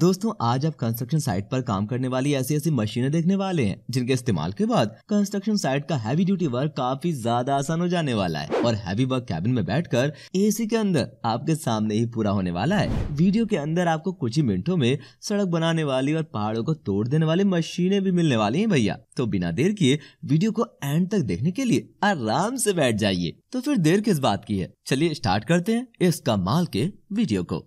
दोस्तों आज आप कंस्ट्रक्शन साइट पर काम करने वाली ऐसी ऐसी मशीनें देखने वाले हैं जिनके इस्तेमाल के बाद कंस्ट्रक्शन साइट का हैवी ड्यूटी वर्क काफी ज्यादा आसान हो जाने वाला है और हैवी वर्क कैबिन में बैठकर एसी के अंदर आपके सामने ही पूरा होने वाला है वीडियो के अंदर आपको कुछ ही मिनटों में सड़क बनाने वाली और पहाड़ों को तोड़ देने वाली मशीनें भी मिलने वाली है भैया तो बिना देर किए वीडियो को एंड तक देखने के लिए आराम से बैठ जाइए तो फिर देर किस बात की है चलिए स्टार्ट करते हैं इस कमाल के वीडियो को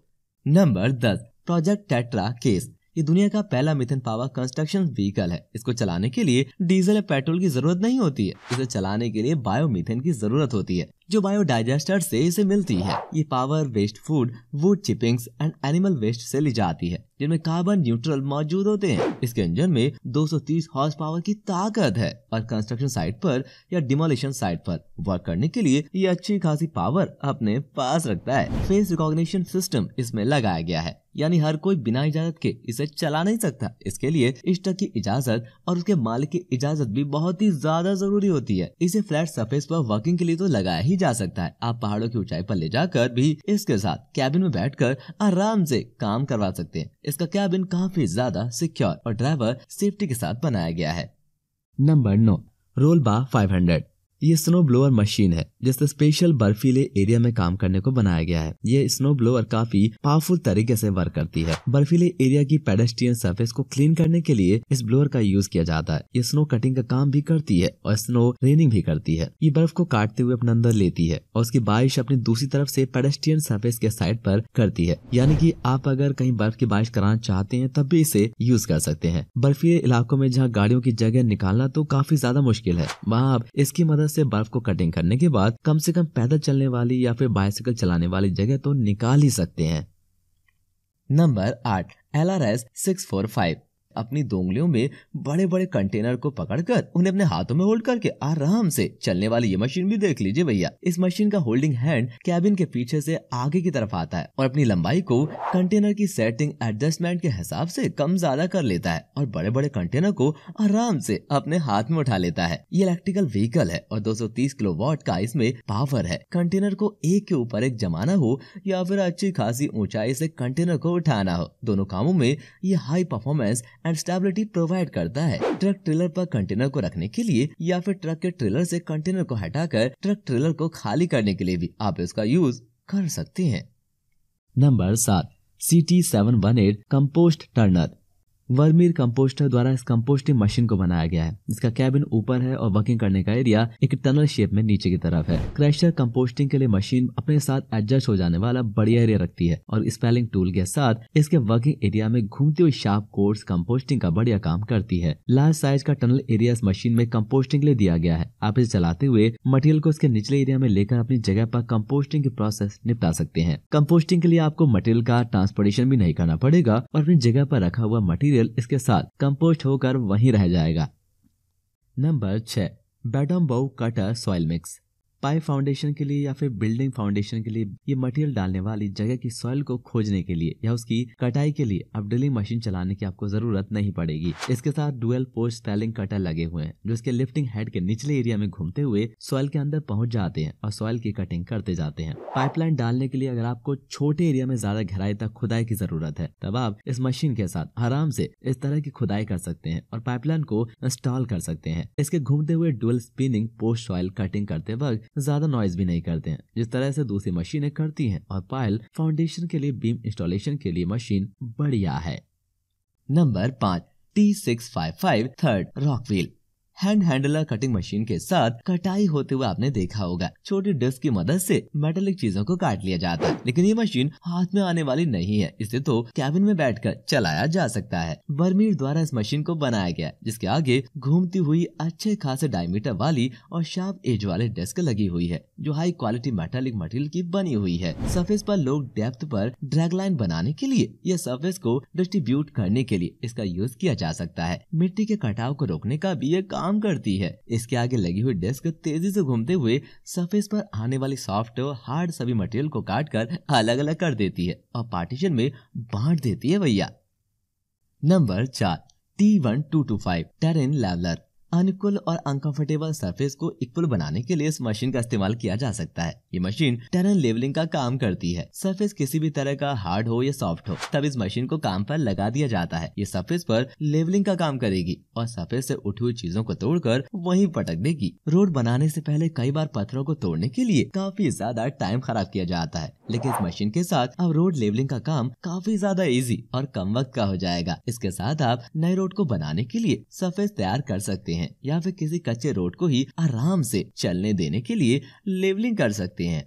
नंबर दस प्रोजेक्ट टेट्रा केस ये दुनिया का पहला मिथेन पावर कंस्ट्रक्शन व्हीकल है इसको चलाने के लिए डीजल या पेट्रोल की जरूरत नहीं होती है इसे चलाने के लिए बायोमीथेन की जरूरत होती है जो बायोडाइजेस्टर से इसे मिलती है ये power waste food wood chippings and animal waste से ली जाती है जिनमें कार्बन न्यूट्रल मौजूद होते हैं इसके इंजन में 230 हॉर्स पावर की ताकत है और कंस्ट्रक्शन साइट पर या डिमोलिशन साइट पर वर्क करने के लिए ये अच्छी खासी पावर अपने पास रखता है फेस रिकॉग्निशन सिस्टम इसमें लगाया गया है यानी हर कोई बिना इजाजत के इसे चला नहीं सकता इसके लिए इष्टा की इजाजत और उसके मालिक की इजाजत भी बहुत ही ज्यादा जरूरी होती है इसे फ्लैट सरफेस पर वर्किंग के लिए तो लगाया ही जा सकता है आप पहाड़ों की ऊंचाई पर ले जाकर भी इसके साथ कैबिन में बैठकर आराम से काम करवा सकते हैं इसका कैबिन काफी ज्यादा सिक्योर और ड्राइवर सेफ्टी के साथ बनाया गया है नंबर नौ रोल बा हंड्रेड ये स्नो ब्लोअर मशीन है जिससे स्पेशल बर्फीले एरिया में काम करने को बनाया गया है ये स्नो ब्लोअर काफी पावरफुल तरीके से वर्क करती है बर्फीले एरिया की पेडेस्ट्रियन सरफेस को क्लीन करने के लिए इस ब्लोअर का यूज किया जाता है ये स्नो कटिंग का काम भी करती है और स्नो रेनिंग भी करती है ये बर्फ को काटते हुए अपने अंदर लेती है और उसकी बारिश अपनी दूसरी तरफ से पेडेस्ट्रियन सर्फेस के साइड पर करती है यानी कि आप अगर कहीं बर्फ की बारिश कराना चाहते हैं तब भी इसे यूज कर सकते हैं बर्फीले इलाकों में जहाँ गाड़ियों की जगह निकालना तो काफी ज्यादा मुश्किल है वहाँ आप इसकी मदद मदद से बर्फ को कटिंग करने के बाद कम से कम पैदल चलने वाली या फिर बाइसाइकिल चलाने वाली जगह तो निकाल ही सकते हैं नंबर आठ L R S six four five अपनी दोंगलियों में बड़े बड़े कंटेनर को पकड़कर उन्हें अपने हाथों में होल्ड करके आराम से चलने वाली ये मशीन भी देख लीजिए भैया इस मशीन का होल्डिंग हैंड कैबिन के पीछे से आगे की तरफ आता है और अपनी लंबाई को कंटेनर की सेटिंग एडजस्टमेंट के हिसाब से कम ज्यादा कर लेता है और बड़े बड़े कंटेनर को आराम से अपने हाथ में उठा लेता है ये इलेक्ट्रिकल व्हीकल है और 230 किलो वॉट का इसमें पावर है कंटेनर को एक के ऊपर एक जमाना हो या फिर अच्छी खासी ऊंचाई से कंटेनर को उठाना हो दोनों कामों में ये high performance and stability provide करता है ट्रक ट्रेलर पर कंटेनर को रखने के लिए या फिर ट्रक के ट्रेलर से कंटेनर को हटाकर ट्रक ट्रेलर को खाली करने के लिए भी आप इसका यूज कर सकते हैं नंबर सात C T seven one eight compost turner Vermeer composter द्वारा इस कंपोस्टिंग मशीन को बनाया गया है इसका कैबिन ऊपर है और वर्किंग करने का एरिया एक टनल शेप में नीचे की तरफ है क्रेशर कंपोस्टिंग के लिए मशीन अपने साथ एडजस्ट हो जाने वाला बढ़िया एरिया रखती है और स्पेलिंग टूल के साथ इसके वर्किंग एरिया में घूमती हुई शार्प कोर्स कंपोस्टिंग का बढ़िया काम करती है लार्ज साइज का टनल एरिया इस मशीन में कंपोस्टिंग के लिए दिया गया है आप इसे चलाते हुए मटेरियल को इसके निचले एरिया में लेकर अपनी जगह पर कंपोस्टिंग की प्रोसेस निपटा सकते हैं कंपोस्टिंग के लिए आपको मटेरियल का ट्रांसपोर्टेशन भी नहीं करना पड़ेगा और अपनी जगह पर रखा हुआ मटेरियल मटेरियल इसके साथ कंपोस्ट होकर वहीं रह जाएगा नंबर छः बेडम्बो cutter soil mix pipe foundation के लिए या फिर बिल्डिंग फाउंडेशन के लिए ये मटेरियल डालने वाली जगह की सॉइल को खोजने के लिए या उसकी कटाई के लिए अब ड्रिलिंग मशीन चलाने की आपको जरूरत नहीं पड़ेगी इसके साथ डुअल पोस्ट पेलिंग कटर लगे हुए हैं जो इसके लिफ्टिंग हेड के निचले एरिया में घूमते हुए सॉइल के अंदर पहुंच जाते हैं और सॉइल की कटिंग करते जाते हैं पाइपलाइन डालने के लिए अगर आपको छोटे एरिया में ज्यादा गहराई तक खुदाई की जरूरत है तब आप इस मशीन के साथ आराम से इस तरह की खुदाई कर सकते हैं और पाइपलाइन को इंस्टॉल कर सकते हैं इसके घूमते हुए dual spinning post soil cutting करते वक्त ज्यादा नॉइज भी नहीं करते हैं जिस तरह से दूसरी मशीनें करती हैं और पायल फाउंडेशन के लिए बीम इंस्टॉलेशन के लिए मशीन बढ़िया है नंबर पाँच T six five five third rock wheel hand handler cutting machine के साथ कटाई होते हुए आपने देखा होगा छोटी डिस्क की मदद से मेटेलिक चीजों को काट लिया जाता है लेकिन ये मशीन हाथ में आने वाली नहीं है इसे तो कैबिन में बैठकर चलाया जा सकता है बर्मीर द्वारा इस मशीन को बनाया गया जिसके आगे घूमती हुई अच्छे खासे डायमीटर वाली और शार्प एज वाले डेस्क लगी हुई है जो हाई क्वालिटी मेटेलिक मटेरियल की बनी हुई है सर्फेस पर लोग डेप्थ पर ड्रैग लाइन बनाने के लिए या सर्फेस को डिस्ट्रीब्यूट करने के लिए इसका यूज किया जा सकता है मिट्टी के कटाव को रोकने का भी ये काम काम करती है इसके आगे लगी हुई डेस्क तेजी से घूमते हुए सरफेस पर आने वाली सॉफ्ट और हार्ड सभी मटेरियल को काट कर अलग अलग कर देती है और पार्टीशन में बांट देती है भैया नंबर चार T one two two five terrain leveler अनुकूल और अनकंफर्टेबल सरफेस को इक्वल बनाने के लिए इस मशीन का इस्तेमाल किया जा सकता है ये मशीन टेरन लेवलिंग का काम करती है सरफेस किसी भी तरह का हार्ड हो या सॉफ्ट हो तब इस मशीन को काम पर लगा दिया जाता है ये सरफेस पर लेवलिंग का काम करेगी और सरफेस से उठी हुई चीजों को तोड़कर वहीं पटक देगी रोड बनाने से पहले कई बार पत्थरों को तोड़ने के लिए काफी ज्यादा टाइम खराब किया जाता है लेकिन इस मशीन के साथ अब रोड लेवलिंग का काम काफी ज्यादा इजी और कम वक्त का हो जाएगा इसके साथ आप नए रोड को बनाने के लिए सरफेस तैयार कर सकते हैं हैं या फिर किसी कच्चे रोड को ही आराम से चलने देने के लिए लेवलिंग कर सकते हैं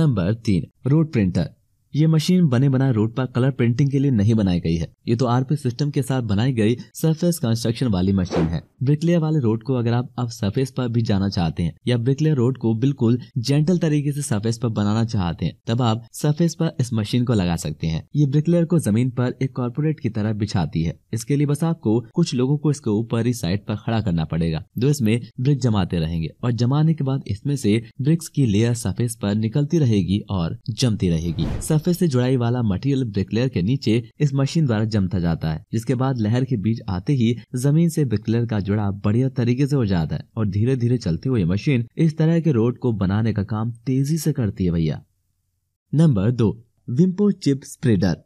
नंबर तीन रोड प्रिंटर ये मशीन बने बनाए रोड पर कलर प्रिंटिंग के लिए नहीं बनाई गई है ये तो आरपी सिस्टम के साथ बनाई गई सरफेस कंस्ट्रक्शन वाली मशीन है ब्रिकलेयर वाले रोड को अगर आप अब सरफेस पर भी जाना चाहते हैं या ब्रिकलेयर रोड को बिल्कुल जेंटल तरीके से सरफेस पर बनाना चाहते हैं तब आप सरफेस पर इस मशीन को लगा सकते हैं ये ब्रिकलेयर को जमीन पर एक कॉर्पोरेट की तरह बिछाती है इसके लिए बस आपको कुछ लोगों को इसके ऊपर ही साइड पर खड़ा करना पड़ेगा जो इसमें ब्रिक जमाते रहेंगे और जमाने के बाद इसमें से ब्रिक्स की लेयर सरफेस पर निकलती रहेगी और जमती रहेगी सरफेस से जुड़ाई वाला मटेरियल ब्रिकलेयर के नीचे इस मशीन द्वारा जमता जाता है जिसके बाद लहर के बीच आते ही जमीन से ब्रिकलेयर का जुड़ा बढ़िया तरीके से हो जाता है और धीरे धीरे चलते हुए मशीन इस तरह के रोड को बनाने का काम तेजी से करती है भैया नंबर दो विम्पो चिप स्प्रेडर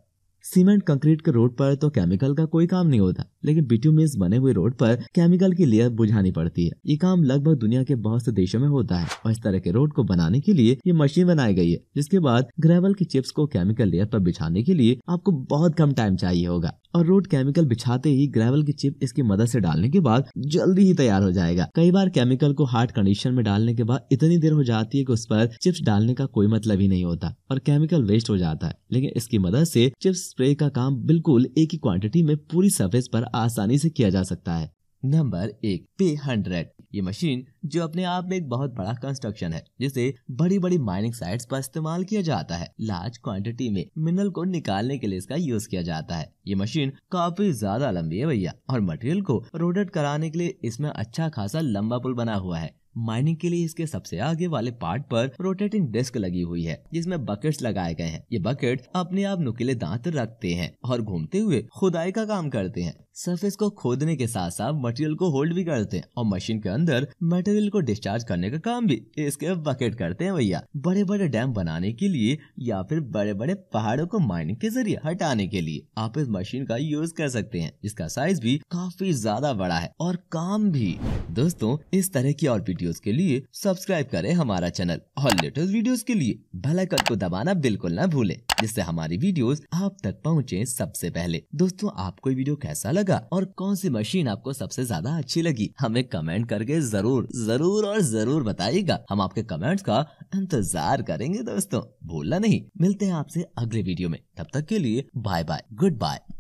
सीमेंट कंक्रीट के रोड पर तो केमिकल का कोई काम नहीं होता लेकिन बिट्यूमेस बने हुए रोड पर केमिकल की लेयर बुझानी पड़ती है ये काम लगभग दुनिया के बहुत से देशों में होता है और इस तरह के रोड को बनाने के लिए ये मशीन बनाई गई है जिसके बाद ग्रेवल की चिप्स को केमिकल लेयर पर बिछाने के लिए आपको बहुत कम टाइम चाहिए होगा और रोड केमिकल बिछाते ही ग्रेवल की चिप इसकी मदद से डालने के बाद जल्दी ही तैयार हो जाएगा कई बार केमिकल को हार्ड कंडीशन में डालने के बाद इतनी देर हो जाती है कि उस पर चिप्स डालने का कोई मतलब ही नहीं होता और केमिकल वेस्ट हो जाता है लेकिन इसकी मदद से चिप्स स्प्रे का काम बिल्कुल एक ही क्वांटिटी में पूरी सरफेस पर आसानी से किया जा सकता है नंबर एक पे हंड्रेड ये मशीन जो अपने आप में एक बहुत बड़ा कंस्ट्रक्शन है जिसे बड़ी बड़ी माइनिंग साइट्स पर इस्तेमाल किया जाता है लार्ज क्वांटिटी में मिनरल को निकालने के लिए इसका यूज किया जाता है ये मशीन काफी ज्यादा लंबी है भैया और मटेरियल को रोटेट कराने के लिए इसमें अच्छा खासा लंबा पुल बना हुआ है माइनिंग के लिए इसके सबसे आगे वाले पार्ट पर रोटेटिंग डिस्क लगी हुई है जिसमें बकेट्स लगाए गए हैं ये बकेट अपने आप नुकीले दांत रखते हैं और घूमते हुए खुदाई का काम करते हैं सरफेस को खोदने के साथ साथ मटेरियल को होल्ड भी करते हैं और मशीन के अंदर मटेरियल को डिस्चार्ज करने का काम भी इसके बकेट करते हैं भैया बड़े बड़े डैम बनाने के लिए या फिर बड़े बड़े पहाड़ों को माइनिंग के जरिए हटाने के लिए आप इस मशीन का यूज कर सकते हैं इसका साइज भी काफी ज्यादा बड़ा है और काम भी दोस्तों इस तरह की और वीडियोस के लिए सब्सक्राइब करें हमारा चैनल और लेटेस्ट वीडियोस के लिए बेल को दबाना बिल्कुल ना भूलें जिससे हमारी वीडियोस आप तक पहुंचे सबसे पहले दोस्तों आपको वीडियो कैसा लगा और कौन सी मशीन आपको सबसे ज्यादा अच्छी लगी हमें कमेंट करके जरूर जरूर और जरूर बताइएगा हम आपके कमेंट्स का इंतजार करेंगे दोस्तों भूलना नहीं मिलते हैं आपसे अगले वीडियो में तब तक के लिए बाय बाय गुड बाय